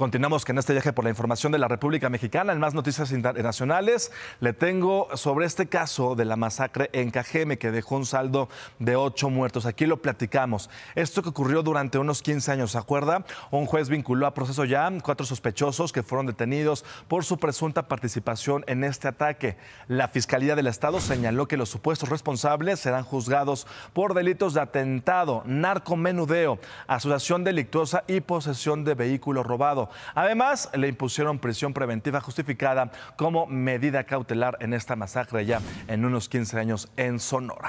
Continuamos con este viaje por la información de la República Mexicana. En más noticias internacionales, le tengo sobre este caso de la masacre en Cajeme que dejó un saldo de ocho muertos. Aquí lo platicamos. Esto que ocurrió durante unos 15 años, ¿se acuerda? Un juez vinculó a proceso ya cuatro sospechosos que fueron detenidos por su presunta participación en este ataque. La Fiscalía del Estado señaló que los supuestos responsables serán juzgados por delitos de atentado, narcomenudeo, asociación delictuosa y posesión de vehículo robado. Además, le impusieron prisión preventiva justificada como medida cautelar en esta masacre ya en unos 15 años en Sonora.